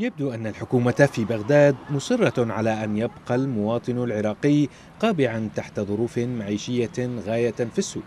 يبدو أن الحكومة في بغداد مصرة على أن يبقى المواطن العراقي قابعا تحت ظروف معيشية غاية في السوء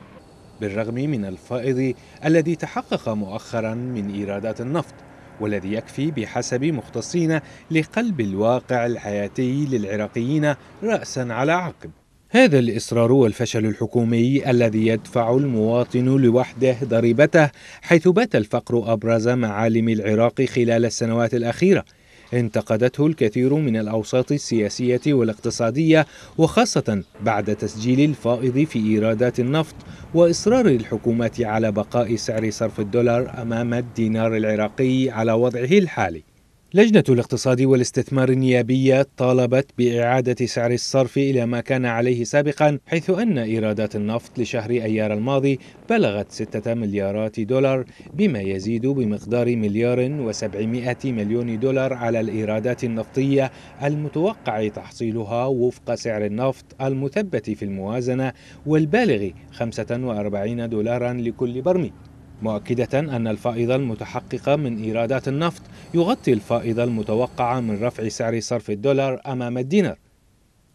بالرغم من الفائض الذي تحقق مؤخرا من إيرادات النفط والذي يكفي بحسب مختصين لقلب الواقع الحياتي للعراقيين رأسا على عقب هذا الإصرار والفشل الحكومي الذي يدفع المواطن لوحده ضريبته حيث بات الفقر أبرز معالم العراق خلال السنوات الأخيرة انتقدته الكثير من الأوساط السياسية والاقتصادية وخاصة بعد تسجيل الفائض في إيرادات النفط وإصرار الحكومة على بقاء سعر صرف الدولار أمام الدينار العراقي على وضعه الحالي لجنة الاقتصاد والاستثمار النيابية طالبت بإعادة سعر الصرف إلى ما كان عليه سابقا حيث أن إيرادات النفط لشهر أيار الماضي بلغت 6 مليارات دولار بما يزيد بمقدار مليار و700 مليون دولار على الإيرادات النفطية المتوقع تحصيلها وفق سعر النفط المثبت في الموازنة والبالغ 45 دولارا لكل برميل مؤكدة أن الفائض المتحقق من إيرادات النفط يغطي الفائض المتوقع من رفع سعر صرف الدولار أمام الدينار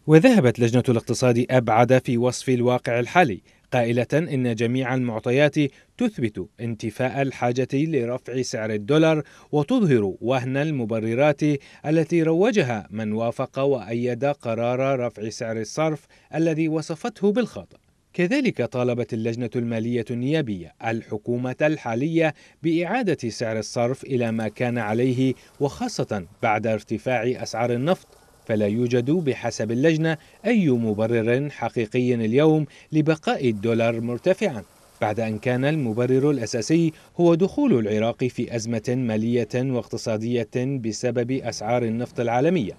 وذهبت لجنة الاقتصاد أبعد في وصف الواقع الحالي قائلة إن جميع المعطيات تثبت انتفاء الحاجة لرفع سعر الدولار وتظهر وهن المبررات التي روجها من وافق وأيد قرار رفع سعر الصرف الذي وصفته بالخاطئ كذلك طالبت اللجنة المالية النيابية الحكومة الحالية بإعادة سعر الصرف إلى ما كان عليه وخاصة بعد ارتفاع أسعار النفط فلا يوجد بحسب اللجنة أي مبرر حقيقي اليوم لبقاء الدولار مرتفعا بعد أن كان المبرر الأساسي هو دخول العراق في أزمة مالية واقتصادية بسبب أسعار النفط العالمية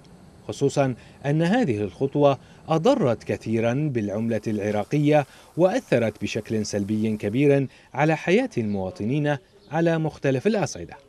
خصوصا أن هذه الخطوة أضرت كثيرا بالعملة العراقية وأثرت بشكل سلبي كبير على حياة المواطنين على مختلف الأصعدة